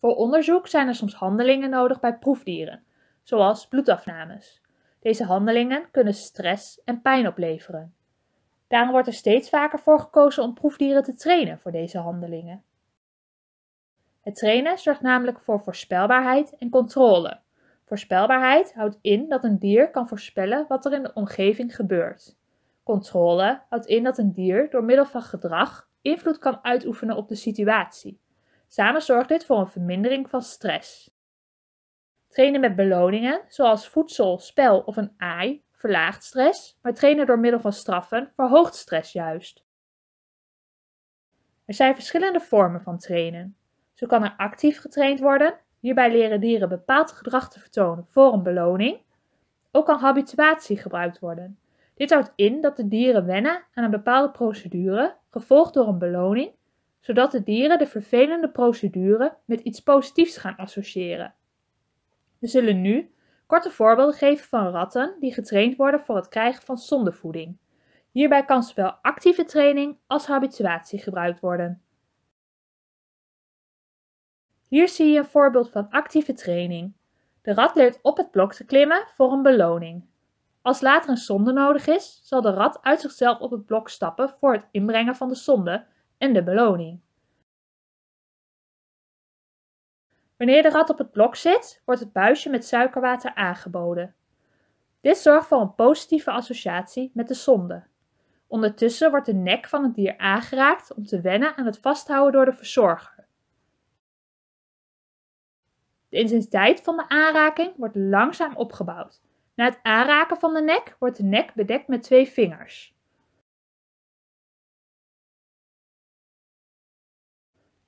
Voor onderzoek zijn er soms handelingen nodig bij proefdieren, zoals bloedafnames. Deze handelingen kunnen stress en pijn opleveren. Daarom wordt er steeds vaker voor gekozen om proefdieren te trainen voor deze handelingen. Het trainen zorgt namelijk voor voorspelbaarheid en controle. Voorspelbaarheid houdt in dat een dier kan voorspellen wat er in de omgeving gebeurt. Controle houdt in dat een dier door middel van gedrag invloed kan uitoefenen op de situatie. Samen zorgt dit voor een vermindering van stress. Trainen met beloningen, zoals voedsel, spel of een aai verlaagt stress, maar trainen door middel van straffen verhoogt stress juist. Er zijn verschillende vormen van trainen. Zo kan er actief getraind worden, hierbij leren dieren bepaald gedrag te vertonen voor een beloning. Ook kan habituatie gebruikt worden. Dit houdt in dat de dieren wennen aan een bepaalde procedure, gevolgd door een beloning zodat de dieren de vervelende procedure met iets positiefs gaan associëren. We zullen nu korte voorbeelden geven van ratten die getraind worden voor het krijgen van zondevoeding. Hierbij kan zowel actieve training als habituatie gebruikt worden. Hier zie je een voorbeeld van actieve training. De rat leert op het blok te klimmen voor een beloning. Als later een zonde nodig is, zal de rat uit zichzelf op het blok stappen voor het inbrengen van de zonde, en de beloning. Wanneer de rat op het blok zit, wordt het buisje met suikerwater aangeboden. Dit zorgt voor een positieve associatie met de zonde. Ondertussen wordt de nek van het dier aangeraakt om te wennen aan het vasthouden door de verzorger. De intensiteit van de aanraking wordt langzaam opgebouwd. Na het aanraken van de nek wordt de nek bedekt met twee vingers.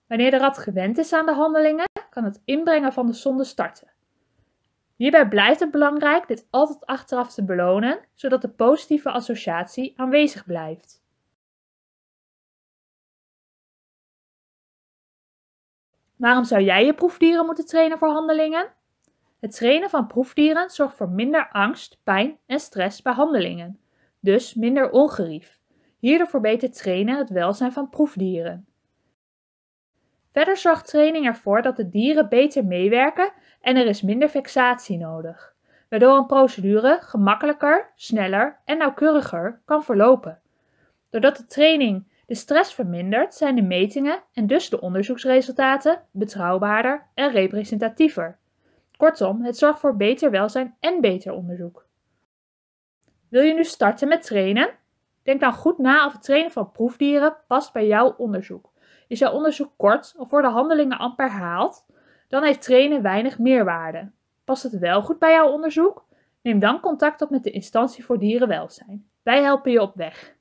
Wanneer de rat gewend is aan de handelingen, kan het inbrengen van de zonde starten. Hierbij blijft het belangrijk dit altijd achteraf te belonen, zodat de positieve associatie aanwezig blijft. Waarom zou jij je proefdieren moeten trainen voor handelingen? Het trainen van proefdieren zorgt voor minder angst, pijn en stress bij handelingen, dus minder ongerief. Hierdoor verbetert trainen het welzijn van proefdieren. Verder zorgt training ervoor dat de dieren beter meewerken en er is minder vexatie nodig, waardoor een procedure gemakkelijker, sneller en nauwkeuriger kan verlopen. Doordat de training de stress vermindert, zijn de metingen en dus de onderzoeksresultaten betrouwbaarder en representatiever. Kortom, het zorgt voor beter welzijn en beter onderzoek. Wil je nu starten met trainen? Denk dan goed na of het trainen van proefdieren past bij jouw onderzoek. Is jouw onderzoek kort of worden handelingen amper herhaald? Dan heeft trainen weinig meerwaarde. Past het wel goed bij jouw onderzoek? Neem dan contact op met de instantie voor dierenwelzijn. Wij helpen je op weg.